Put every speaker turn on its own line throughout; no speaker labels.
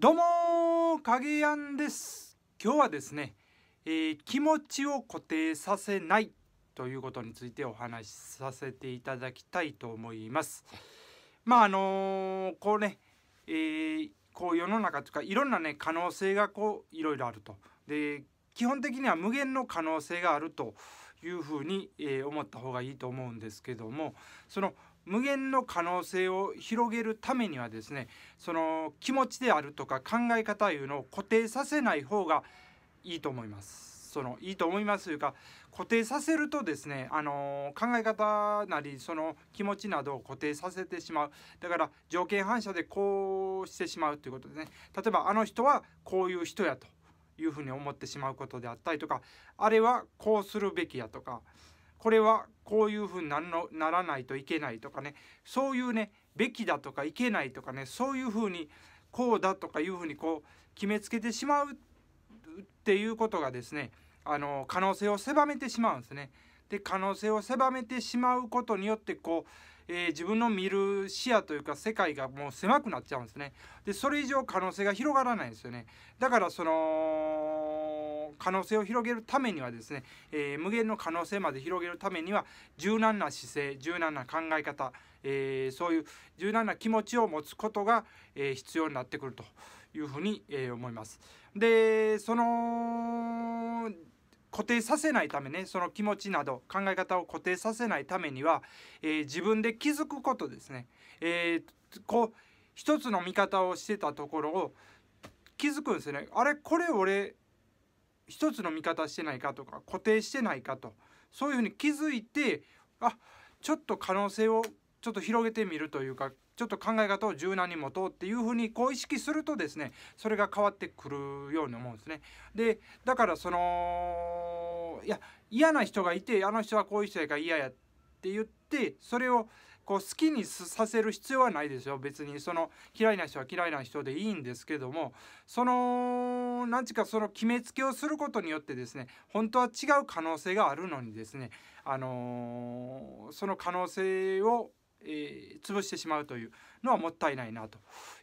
どうも影やんです今日はですね、えー、気持ちを固定させないということについてお話しさせていただきたいと思いますまああのー、こうね、えー、こう世の中とかいろんなね可能性がこういろいろあるとで基本的には無限の可能性があるというふうに、え思った方がいいと思うんですけどもその無限の可能性を広げるためにはですねその気持ちであるとか考え方いうのを固定させない方がいいと思います。そのいいと思いますというか固定させるとですね、あの考え方なりその気持ちなどを固定させてしまうだから条件反射でこうしてしまうということですね例えばあの人はこういう人やというふうに思ってしまうことであったりとかあれはこうするべきやとかこれはこういうふうになならないといけないとかねそういうねべきだとかいけないとかねそういうふうにこうだとかいうふうにこう決めつけてしまうっていうことがですねあの可能性を狭めてしまうんですね。で可能性を狭めてしまうことによってこう、えー、自分の見る視野というか世界がもう狭くなっちゃうんですねでそれ以上可能性が広がらないんですよねだからその可能性を広げるためにはですね、えー、無限の可能性まで広げるためには柔軟な姿勢柔軟な考え方、えー、そういう柔軟な気持ちを持つことが、え必要になってくるというふうに、え思います。でその固定させないためねその気持ちなど考え方を固定させないためには、えー、自分で気づくことですね、えー、こう一つの見方をしてたところを気づくんですねあれこれ俺一つの見方してないかとか固定してないかとそういうふうに気づいてあちょっと可能性をちょっと広げてみるというかちょっと考え方を柔軟に持とうっていうふうにこう意識するとですねそれが変わってくるように思うんですね。でだからそのいや嫌な人がいてあの人はこういう人やから嫌やって言ってそれをこう好きにさせる必要はないですよ別にその嫌いな人は嫌いな人でいいんですけどもその何ちかその決めつけをすることによってですね本当は違う可能性があるのにですねあのー、その可能性をえー、潰してしまうというのはもったいないなと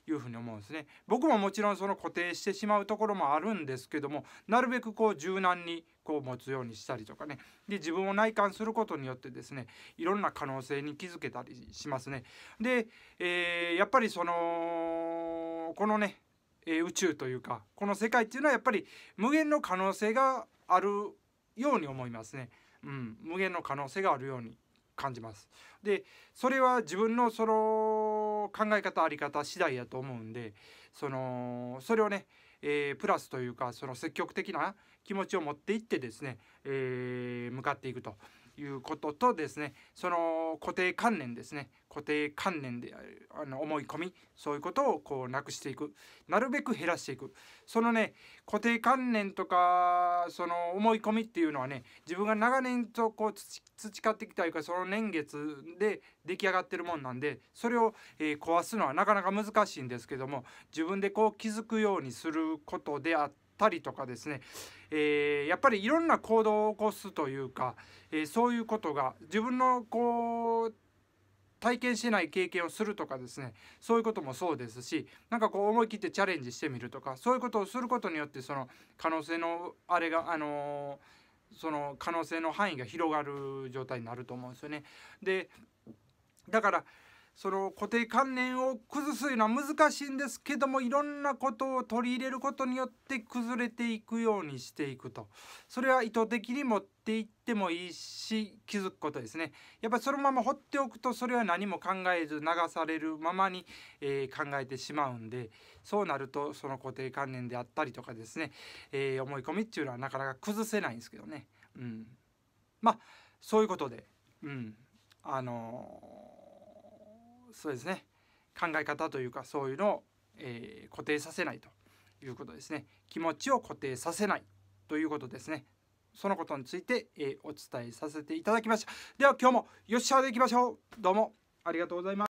いうふに思うんですね。僕ももちろんその固定してしまうところもあるんですけどもなるべくこう柔軟にこう持つようにしたりとかねで自分を内観することによってですねいろんな可能性に気づけたりしますね。で、えー、やっぱりそのこのね、え宇宙というかこの世界っていうのはやっぱり無限の可能性があるように思いますね。うん、無限の可能性があるように感じます。でそれは自分のその考え方あり方次第やと思うんでそのそれをね、えー、プラスというかその積極的な気持ちを持っていってですね、えー、向かっていくと。いうこととですねその固定観念ですね固定観念であの思い込みそういうことをこうなくしていくなるべく減らしていくそのね固定観念とかその思い込みっていうのはね自分が長年とこう培ってきたというかその年月で出来上がってるもんなんでそれを、えー、壊すのはなかなか難しいんですけども自分でこう気づくようにすることであってたりとかですね、えー、やっぱりいろんな行動を起こすというか、えー、そういうことが自分のこう体験してない経験をするとかですねそういうこともそうですしなんかこう思い切ってチャレンジしてみるとかそういうことをすることによってその可能性のあれがあのー、その可能性の範囲が広がる状態になると思うんですよね。でだからその固定観念を崩すいうのは難しいんですけどもいろんなことを取り入れることによって崩れていくようにしていくとそれは意図的に持っていってもいいし気づくことですねやっぱりそのまま放っておくとそれは何も考えず流されるままに、えー、考えてしまうんでそうなるとその固定観念であったりとかですね、えー、思い込みっていうのはなかなか崩せないんですけどね、うん、まあそういうことで、うん、あのーそうですね考え方というかそういうのを、えー、固定させないということですね気持ちを固定させないということですねそのことについて、えー、お伝えさせていただきましたでは今日もよっしゃでいきましょうどうもありがとうございます